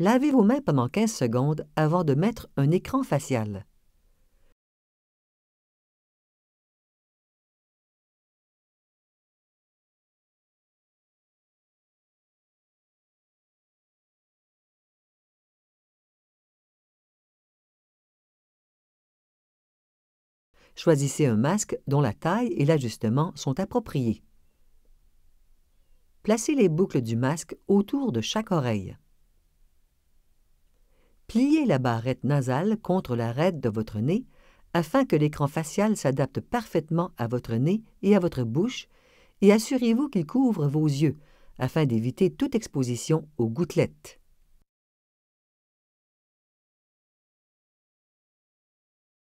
lavez vos mains pendant 15 secondes avant de mettre un écran facial. Choisissez un masque dont la taille et l'ajustement sont appropriés. Placez les boucles du masque autour de chaque oreille pliez la barrette nasale contre l'arête de votre nez afin que l'écran facial s'adapte parfaitement à votre nez et à votre bouche et assurez-vous qu'il couvre vos yeux afin d'éviter toute exposition aux gouttelettes.